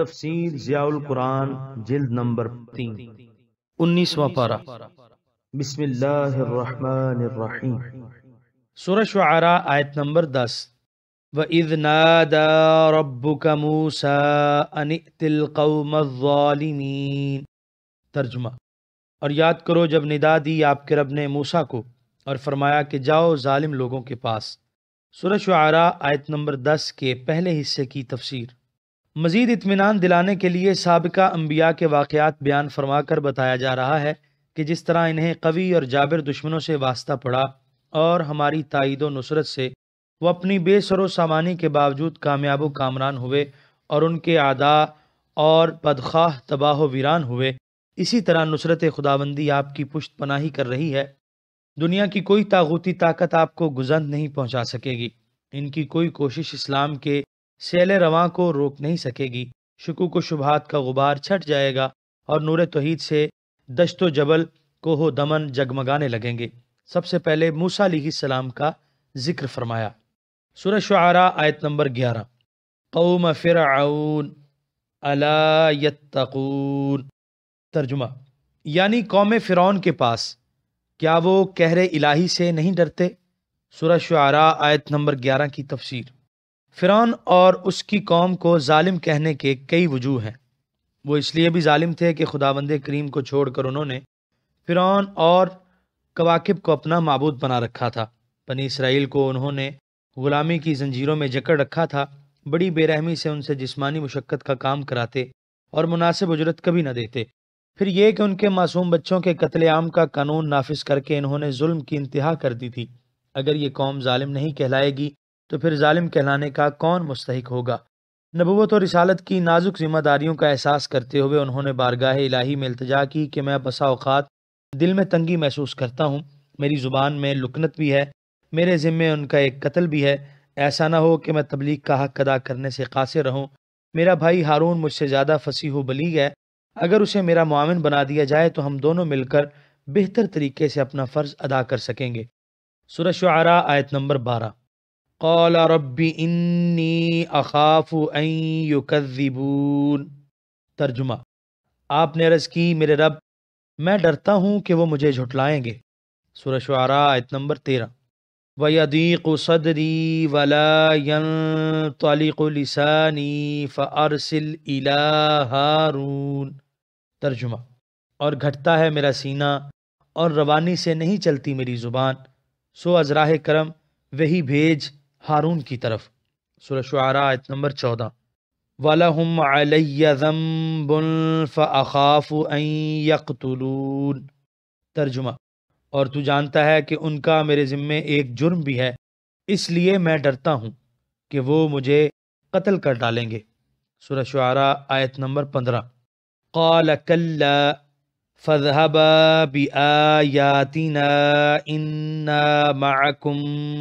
تفسیر ضیاء القرآن جلد نمبر تین انیسواں پارہ بسم اللہ الرحمن الرحیم سورہ شعراء آیت نمبر دس وَإِذْ نَادَى رَبُّكَ مُوسَىٰ أَنِئْتِ الْقَوْمَ الظَّالِمِينَ ترجمہ اور یاد کرو جب ندا دی آپ کے رب نے موسیٰ کو اور فرمایا کہ جاؤ ظالم لوگوں کے پاس سورہ شعراء آیت نمبر دس کے پہلے حصے کی تفسیر مزید اطمینان دلانے کے لیے سابقہ انبیاء کے واقعات بیان فرما کر بتایا جا رہا ہے کہ جس طرح انہیں قوی اور جابر دشمنوں سے واسطہ پڑا اور ہماری تائید و نصرت سے وہ اپنی بے سر و سامانی کے باوجود کامیاب و کامران ہوئے اور ان کے اعداء اور پدخواہ تباہ و ویران ہوئے اسی طرح نصرت خداوندی آپ کی پشت پناہی کر رہی ہے دنیا کی کوئی تاغوتی طاقت آپ کو گزند نہیں پہنچا سکے گی ان کی کوئی کوشش اسلام کے سیل رواں کو روک نہیں سکے گی شکوک و شبہات کا غبار چھٹ جائے گا اور نور توحید سے دشت و جبل کوہ دمن جگمگانے لگیں گے سب سے پہلے موسا علیہ السلام کا ذکر فرمایا سورہ شعراء آیت نمبر گیارہ قوم فرعون یتقون ترجمہ یعنی قوم فرعون کے پاس کیا وہ کہرے الہی سے نہیں ڈرتے سورہ شعراء آیت نمبر گیارہ کی تفسیر فرعون اور اس کی قوم کو ظالم کہنے کے کئی وجوہ ہیں وہ اس لیے بھی ظالم تھے کہ خدا بند کریم کو چھوڑ کر انہوں نے فرعون اور کواکب کو اپنا معبود بنا رکھا تھا بنی اسرائیل کو انہوں نے غلامی کی زنجیروں میں جکڑ رکھا تھا بڑی بے رحمی سے ان سے جسمانی مشقت کا کام کراتے اور مناسب اجرت کبھی نہ دیتے پھر یہ کہ ان کے معصوم بچوں کے قتل عام کا قانون نافذ کر کے انہوں نے ظلم کی انتہا کر دی تھی اگر یہ قوم ظالم نہیں کہلائے گی تو پھر ظالم کہلانے کا کون مستحق ہوگا نبوت اور رسالت کی نازک ذمہ داریوں کا احساس کرتے ہوئے انہوں نے بارگاہ الہی میں التجا کی کہ میں بسا اوقات دل میں تنگی محسوس کرتا ہوں میری زبان میں لکنت بھی ہے میرے ذمے ان کا ایک قتل بھی ہے ایسا نہ ہو کہ میں تبلیغ کا حق ادا کرنے سے قاصر رہوں میرا بھائی ہارون مجھ سے زیادہ فصیح و بلیغ ہے اگر اسے میرا معاون بنا دیا جائے تو ہم دونوں مل کر بہتر طریقے سے اپنا فرض ادا کر سکیں گے سورہ شعرا آیت نمبر بارہ قال رب انی اخاف ان یکذبون ترجمہ آپ نے عرض کی میرے رب میں ڈرتا ہوں کہ وہ مجھے جھٹلائیں گے سورہ شعراء آیت نمبر تیرہ صَدْرِي وَلَا يَنْطَلِقُ لِسَانِي فَأَرْسِلْ إِلَى هَارُونَ ترجمہ اور گھٹتا ہے میرا سینہ اور روانی سے نہیں چلتی میری زبان سو ازراہ کرم وہی بھیج ہارون کی طرف سورہ شعراء آیت نمبر چودہ وَلَهُمْ عَلَيَّ ذَنْبٌ فَأَخَافُ أَن يَقْتُلُونَ ترجمہ اور تو جانتا ہے کہ ان کا میرے ذمے ایک جرم بھی ہے اس لیے میں ڈرتا ہوں کہ وہ مجھے قتل کر ڈالیں گے سورہ شعراء آیت نمبر پندرہ قَالَ كَلَّا فضحب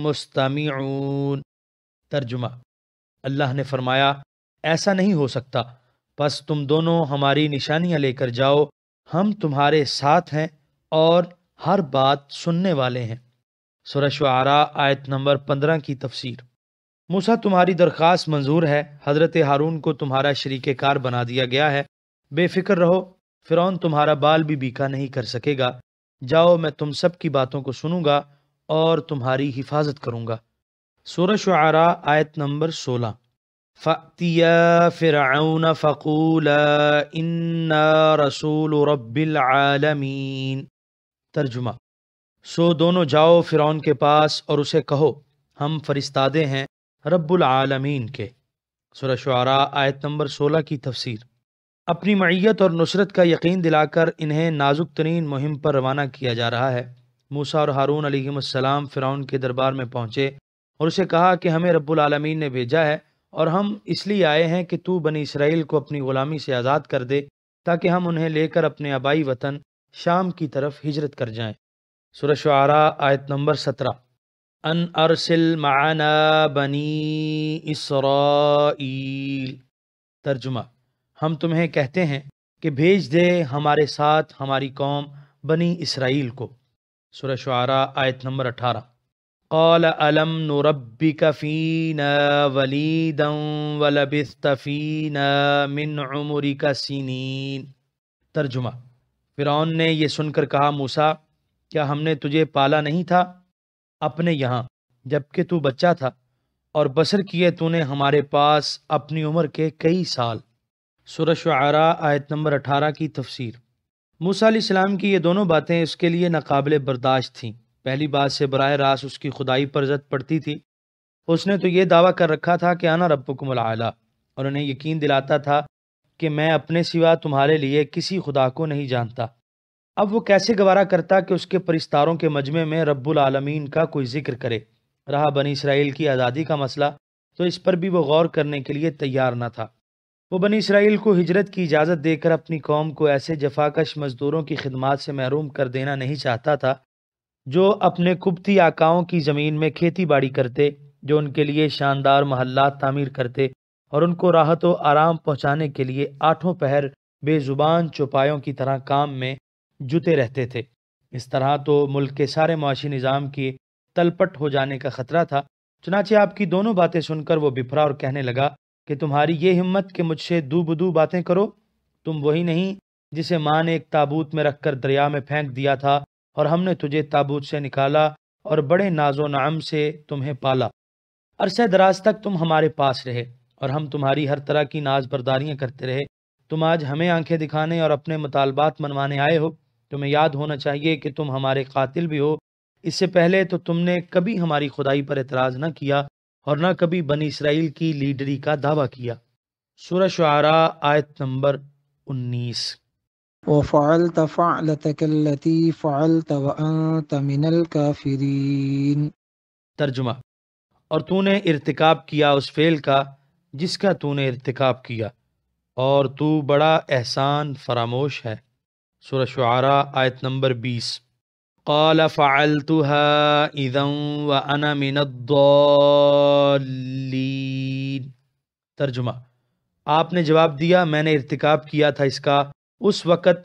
مستم ترجمہ اللہ نے فرمایا ایسا نہیں ہو سکتا بس تم دونوں ہماری نشانیاں لے کر جاؤ ہم تمہارے ساتھ ہیں اور ہر بات سننے والے ہیں سورہ شعراء آیت نمبر پندرہ کی تفسیر موسا تمہاری درخواست منظور ہے حضرت ہارون کو تمہارا شریک کار بنا دیا گیا ہے بے فکر رہو فرعون تمہارا بال بھی بیکا نہیں کر سکے گا جاؤ میں تم سب کی باتوں کو سنوں گا اور تمہاری حفاظت کروں گا سورہ شعراء آیت نمبر سولہ فَأْتِيَا فِرْعَوْنَ فَقُولَا إِنَّا رَسُولُ رَبِّ الْعَالَمِينَ ترجمہ سو دونوں جاؤ فرعون کے پاس اور اسے کہو ہم فرستادے ہیں رب العالمین کے سورہ شعراء آیت نمبر سولہ کی تفسیر اپنی معیت اور نصرت کا یقین دلا کر انہیں نازک ترین مہم پر روانہ کیا جا رہا ہے موسا اور ہارون علیہم السلام فرعون کے دربار میں پہنچے اور اسے کہا کہ ہمیں رب العالمین نے بھیجا ہے اور ہم اس لیے آئے ہیں کہ تو بنی اسرائیل کو اپنی غلامی سے آزاد کر دے تاکہ ہم انہیں لے کر اپنے آبائی وطن شام کی طرف ہجرت کر جائیں سورہ شعراء آیت نمبر سترہ ان ارسل معنا بنی اسرائیل ترجمہ ہم تمہیں کہتے ہیں کہ بھیج دے ہمارے ساتھ ہماری قوم بنی اسرائیل کو سورہ شعراء آیت نمبر اٹھارہ وليدا ولبثت فینا من عمرک سنين ترجمہ فرعون نے یہ سن کر کہا موسا کیا ہم نے تجھے پالا نہیں تھا اپنے یہاں جب کہ تو بچہ تھا اور بسر کیے تو نے ہمارے پاس اپنی عمر کے کئی سال سورہ شعراء آیت نمبر اٹھارہ کی تفسیر موسیٰ علیہ السلام کی یہ دونوں باتیں اس کے لیے ناقابل برداشت تھیں پہلی بات سے براہ راست اس کی خدائی پر ضرت پڑتی تھی اس نے تو یہ دعویٰ کر رکھا تھا کہ آنا ربکم العالی اور انہیں یقین دلاتا تھا کہ میں اپنے سوا تمہارے لیے کسی خدا کو نہیں جانتا اب وہ کیسے گوارا کرتا کہ اس کے پرستاروں کے مجمع میں رب العالمین کا کوئی ذکر کرے رہا بنی اسرائیل کی آزادی کا مسئلہ تو اس پر بھی وہ غور کرنے کے لیے تیار نہ تھا وہ بنی اسرائیل کو ہجرت کی اجازت دے کر اپنی قوم کو ایسے جفاکش مزدوروں کی خدمات سے محروم کر دینا نہیں چاہتا تھا جو اپنے کبتی آقاؤں کی زمین میں کھیتی باڑی کرتے جو ان کے لیے شاندار محلات تعمیر کرتے اور ان کو راحت و آرام پہنچانے کے لیے آٹھوں پہر بے زبان چوپایوں کی طرح کام میں جتے رہتے تھے اس طرح تو ملک کے سارے معاشی نظام کی تلپٹ ہو جانے کا خطرہ تھا چنانچہ آپ کی دونوں باتیں سن کر وہ بفرا اور کہنے لگا کہ تمہاری یہ ہمت کہ مجھ سے دو بدو باتیں کرو تم وہی نہیں جسے ماں نے ایک تابوت میں رکھ کر دریا میں پھینک دیا تھا اور ہم نے تجھے تابوت سے نکالا اور بڑے ناز و نعم سے تمہیں پالا عرصہ دراز تک تم ہمارے پاس رہے اور ہم تمہاری ہر طرح کی ناز برداریاں کرتے رہے تم آج ہمیں آنکھیں دکھانے اور اپنے مطالبات منوانے آئے ہو تمہیں یاد ہونا چاہیے کہ تم ہمارے قاتل بھی ہو اس سے پہلے تو تم نے کبھی ہماری خدائی پر اعتراض نہ کیا اور نہ کبھی بنی اسرائیل کی لیڈری کا دعویٰ کیا سورہ شعراء آیت نمبر انیس الْكَافِرِينَ ترجمہ اور تو نے ارتکاب کیا اس فعل کا جس کا تو نے ارتکاب کیا اور تو بڑا احسان فراموش ہے سورہ شعراء آیت نمبر بیس قال فعلتها اذا وانا من الضالين ترجمہ آپ نے جواب دیا میں نے ارتکاب کیا تھا اس کا اس وقت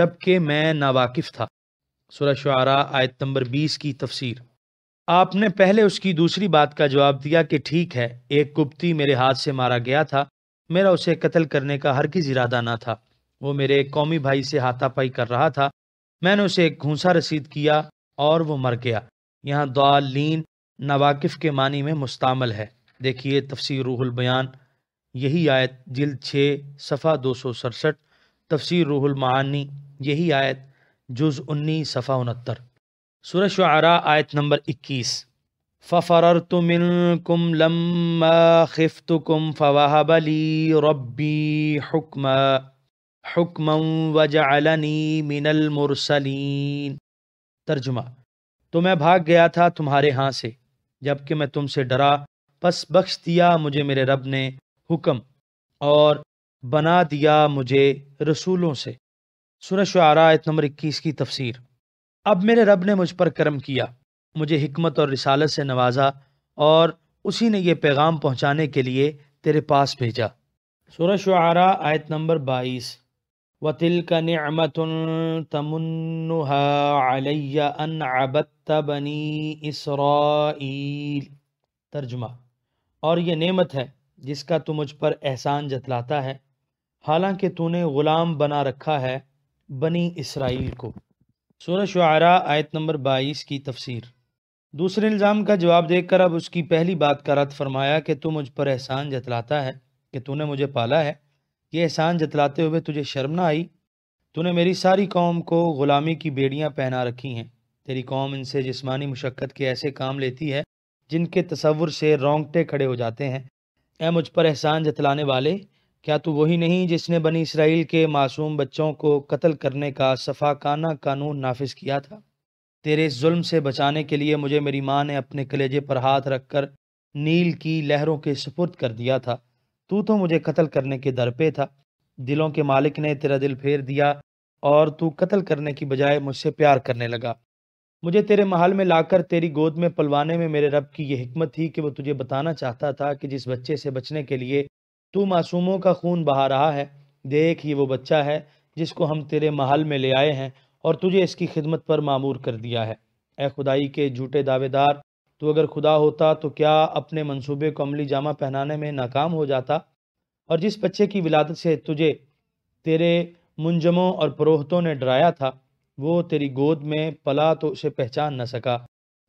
جب کہ میں ناواقف تھا سورہ شعراء آیت نمبر بیس کی تفسیر آپ نے پہلے اس کی دوسری بات کا جواب دیا کہ ٹھیک ہے ایک کپتی میرے ہاتھ سے مارا گیا تھا میرا اسے قتل کرنے کا کی ارادہ نہ تھا وہ میرے قومی بھائی سے ہاتھا پائی کر رہا تھا میں نے اسے ایک گھونسا رسید کیا اور وہ مر گیا یہاں دعالین نواقف کے معنی میں مستعمل ہے دیکھیے تفسیر روح البیان یہی آیت جلد چھ صفحہ دو سو سرسٹھ تفسیر روح المعانی یہی آیت جز انی صفحہ انہتر سورہ شعراء آیت نمبر اکیس فَفَرَرْتُ مِنْكُمْ لَمَّا خِفْتُكُمْ خفتم لِي رَبِّي ربی حکمم وجعلنی من المرسلین ترجمہ تو میں بھاگ گیا تھا تمہارے ہاں سے جب کہ میں تم سے ڈرا پس بخش دیا مجھے میرے رب نے حکم اور بنا دیا مجھے رسولوں سے سورہ شعراء آیت نمبر اکیس کی تفسیر اب میرے رب نے مجھ پر کرم کیا مجھے حکمت اور رسالت سے نوازا اور اسی نے یہ پیغام پہنچانے کے لیے تیرے پاس بھیجا سورہ شعراء آیت نمبر بائیس وَتِلْكَ نِعْمَةٌ تَمُنُّهَا عَلَيَّ أَنْ عَبَدْتَ بَنِي إِسْرَائِيلِ ترجمہ اور یہ نعمت ہے جس کا تو مجھ پر احسان جتلاتا ہے حالانکہ تو نے غلام بنا رکھا ہے بنی اسرائیل کو سورہ شعراء آیت نمبر بائیس کی تفسیر دوسرے الزام کا جواب دیکھ کر اب اس کی پہلی بات کا رد فرمایا کہ تو مجھ پر احسان جتلاتا ہے کہ تو نے مجھے پالا ہے یہ احسان جتلاتے ہوئے تجھے شرم نہ آئی تو نے میری ساری قوم کو غلامی کی بیڑیاں پہنا رکھی ہیں تیری قوم ان سے جسمانی مشقت کے ایسے کام لیتی ہے جن کے تصور سے رونگٹے کھڑے ہو جاتے ہیں اے مجھ پر احسان جتلانے والے کیا تو وہی نہیں جس نے بنی اسرائیل کے معصوم بچوں کو قتل کرنے کا صفاکانہ قانون نافذ کیا تھا تیرے ظلم سے بچانے کے لیے مجھے میری ماں نے اپنے کلیجے پر ہاتھ رکھ کر نیل کی لہروں کے سپرد کر دیا تھا تو تو مجھے قتل کرنے کے در پہ تھا دلوں کے مالک نے تیرا دل پھیر دیا اور تو قتل کرنے کی بجائے مجھ سے پیار کرنے لگا مجھے تیرے محل میں لا کر تیری گود میں پلوانے میں میرے رب کی یہ حکمت تھی کہ وہ تجھے بتانا چاہتا تھا کہ جس بچے سے بچنے کے لیے تو معصوموں کا خون بہا رہا ہے دیکھ یہ وہ بچہ ہے جس کو ہم تیرے محل میں لے آئے ہیں اور تجھے اس کی خدمت پر معمور کر دیا ہے اے خدائی کے جھوٹے دعوے دار تو اگر خدا ہوتا تو کیا اپنے منصوبے کو عملی جامہ پہنانے میں ناکام ہو جاتا اور جس بچے کی ولادت سے تجھے تیرے منجموں اور پروہتوں نے ڈرایا تھا وہ تیری گود میں پلا تو اسے پہچان نہ سکا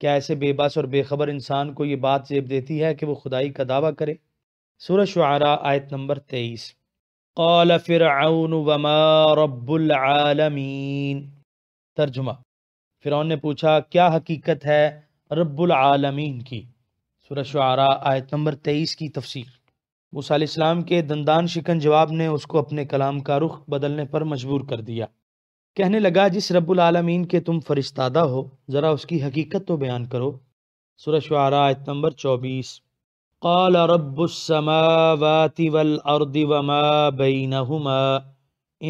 کیا ایسے بے بس اور بے خبر انسان کو یہ بات زیب دیتی ہے کہ وہ خدائی کا دعویٰ کرے سورہ شعراء آیت نمبر قال فرعون وما رب العالمین ترجمہ فرعون نے پوچھا کیا حقیقت ہے رب العالمین کی سورہ شعراء آیت نمبر تیئیس کی تفسیر موسیٰ علیہ السلام کے دندان شکن جواب نے اس کو اپنے کلام کا رخ بدلنے پر مجبور کر دیا کہنے لگا جس رب العالمین کے تم فرستادہ ہو ذرا اس کی حقیقت تو بیان کرو سورہ شعراء آیت نمبر چوبیس قال رب السماوات والارض وما بینہما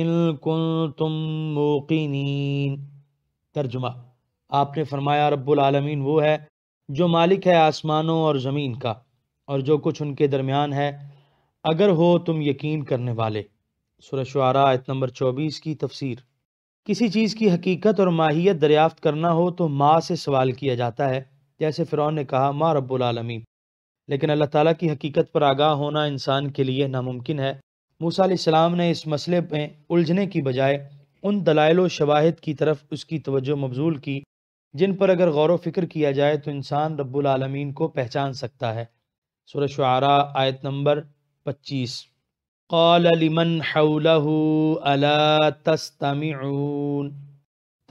ان کنتم موقنین ترجمہ آپ نے فرمایا رب العالمین وہ ہے جو مالک ہے آسمانوں اور زمین کا اور جو کچھ ان کے درمیان ہے اگر ہو تم یقین کرنے والے سورہ شعراء آیت نمبر چوبیس کی تفسیر کسی چیز کی حقیقت اور ماہیت دریافت کرنا ہو تو ما سے سوال کیا جاتا ہے جیسے فرعون نے کہا ماں رب العالمین لیکن اللہ تعالیٰ کی حقیقت پر آگاہ ہونا انسان کے لیے ناممکن ہے موسیٰ علیہ السلام نے اس مسئلے میں الجھنے کی بجائے ان دلائل و شواہد کی طرف اس کی توجہ مبزول کی جن پر اگر غور و فکر کیا جائے تو انسان رب العالمین کو پہچان سکتا ہے سورہ شعراء آیت نمبر پچیس قال حوله الا تستمعون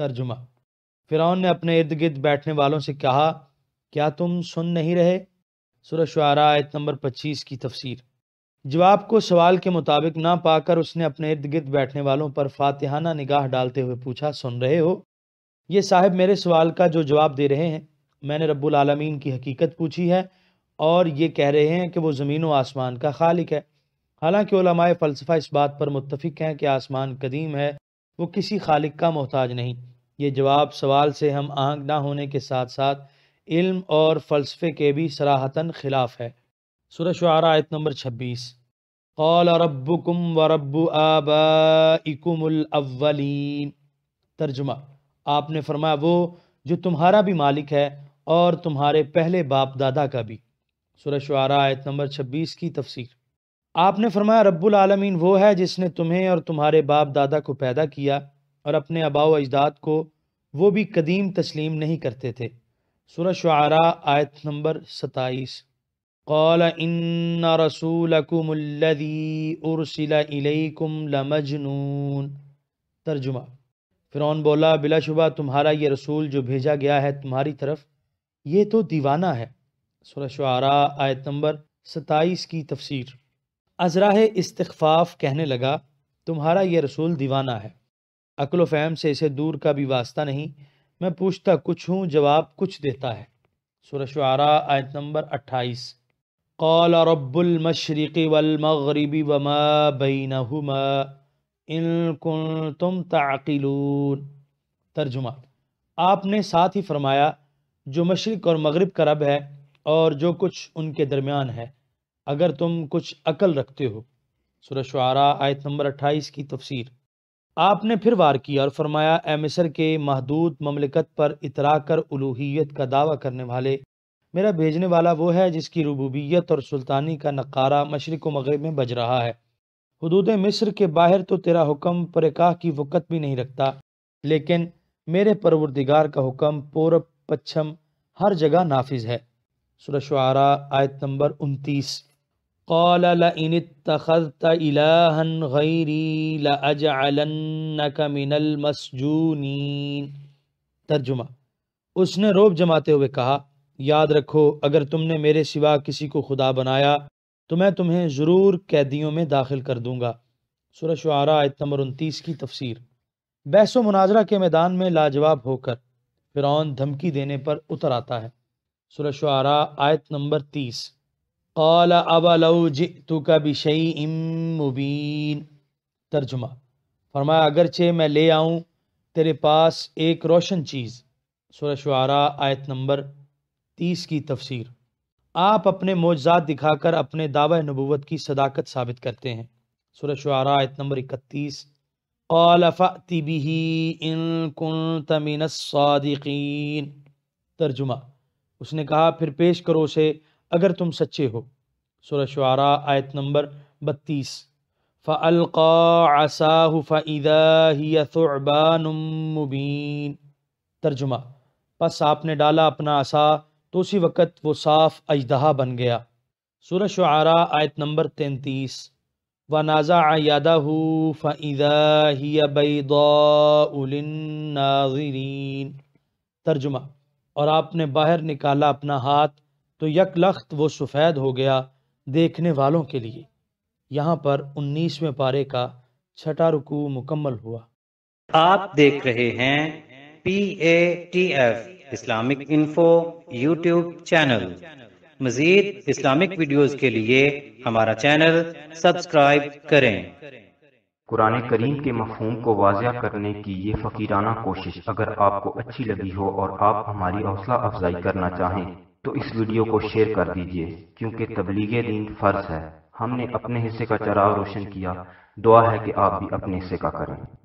ترجمہ فرعون نے اپنے ارد گرد بیٹھنے والوں سے کہا کیا تم سن نہیں رہے سورہ شعراء آیت نمبر پچیس کی تفسیر جواب کو سوال کے مطابق نہ پا کر اس نے اپنے ارد گرد بیٹھنے والوں پر فاتحانہ نگاہ ڈالتے ہوئے پوچھا سن رہے ہو یہ صاحب میرے سوال کا جو جواب دے رہے ہیں میں نے رب العالمین کی حقیقت پوچھی ہے اور یہ کہہ رہے ہیں کہ وہ زمین و آسمان کا خالق ہے حالانکہ علماء فلسفہ اس بات پر متفق ہیں کہ آسمان قدیم ہے وہ کسی خالق کا محتاج نہیں یہ جواب سوال سے ہم آہنگ نہ ہونے کے ساتھ ساتھ علم اور فلسفے کے بھی سراحتاً خلاف ہے سورہ سورج آیت نمبر چھبیس قال ربکم ورب آبائکم الاولین ترجمہ آپ نے فرمایا وہ جو تمہارا بھی مالک ہے اور تمہارے پہلے باپ دادا کا بھی سورہ شعرا آیت نمبر چھبیس کی تفسیر آپ نے فرمایا رب العالمین وہ ہے جس نے تمہیں اور تمہارے باپ دادا کو پیدا کیا اور اپنے آبا و اجداد کو وہ بھی قدیم تسلیم نہیں کرتے تھے سورہ شعرا آیت نمبر ستائیس قال ان رسولکم ارسل الیکم لمجنون ترجمہ فرعون بولا بلا شبہ تمہارا یہ رسول جو بھیجا گیا ہے تمہاری طرف یہ تو دیوانہ ہے سورہ شعراء آیت نمبر ستائیس کی تفسیر ازراہ استخفاف کہنے لگا تمہارا یہ رسول دیوانہ ہے عقل و فہم سے اسے دور کا بھی واسطہ نہیں میں پوچھتا کچھ ہوں جواب کچھ دیتا ہے سورہ شعراء آیت نمبر اٹھائیس قال رب المشرق والمغرب وما بینہما کنتم تعقلون ترجمہ آپ نے ساتھ ہی فرمایا جو مشرق اور مغرب کا رب ہے اور جو کچھ ان کے درمیان ہے اگر تم کچھ عقل رکھتے ہو سورہ شعراء آیت نمبر اٹھائیس کی تفسیر آپ نے پھر وار کیا اور فرمایا اے مصر کے محدود مملکت پر اترا کر الوحیت کا دعویٰ کرنے والے میرا بھیجنے والا وہ ہے جس کی ربوبیت اور سلطانی کا نقارہ مشرق و مغرب میں بج رہا ہے حدود مصر کے باہر تو تیرا حکم پرکاہ کی وقت بھی نہیں رکھتا لیکن میرے پروردگار کا حکم پورب پچھم ہر جگہ نافذ ہے سورہ شعراء آیت نمبر انتیس قَالَ لَئِنِ اتَّخَذْتَ إِلَاهًا غَيْرِي لَأَجْعَلَنَّكَ مِنَ الْمَسْجُونِينَ ترجمہ اس نے روب جماتے ہوئے کہا یاد رکھو اگر تم نے میرے سوا کسی کو خدا بنایا تو میں تمہیں ضرور قیدیوں میں داخل کر دوں گا سورہ شعراء آیت نمبر انتیس کی تفسیر بحث و مناظرہ کے میدان میں لاجواب ہو کر فرعون دھمکی دینے پر اتر آتا ہے سورہ شعراء آیت نمبر تیس قال ابا لو جئتک شعیع مبین ترجمہ فرمایا اگرچہ میں لے آؤں تیرے پاس ایک روشن چیز سورہ شعراء آیت نمبر تیس کی تفسیر آپ اپنے معجزات دکھا کر اپنے دعوی نبوت کی صداقت ثابت کرتے ہیں سورہ شعراء آیت نمبر اکتیس الصَّادِقِينَ ترجمہ اس نے کہا پھر پیش کرو اسے اگر تم سچے ہو سورہ شعراء آیت نمبر بتیس فَإِذَا هِيَ ثُعْبَانٌ مُبِينٌ ترجمہ پس آپ نے ڈالا اپنا عصا تو اسی وقت وہ صاف اجدہا بن گیا سورہ شعراء آیت نمبر تینتیس و نازا ہو للناظرین ترجمہ اور آپ نے باہر نکالا اپنا ہاتھ تو یک لخت وہ سفید ہو گیا دیکھنے والوں کے لیے یہاں پر انیسویں پارے کا چھٹا رکو مکمل ہوا آپ دیکھ رہے ہیں P A T F Islamic info YouTube channel مزید اسلامک ویڈیوز کے لیے ہمارا چینل سبسکرائب کریں قرآن کریم کے مفہوم کو واضح کرنے کی یہ فقیرانہ کوشش اگر آپ کو اچھی لگی ہو اور آپ ہماری حوصلہ افزائی کرنا چاہیں تو اس ویڈیو کو شیئر کر دیجئے کیونکہ تبلیغ دین فرض ہے ہم نے اپنے حصے کا چراغ روشن کیا دعا ہے کہ آپ بھی اپنے حصے کا کریں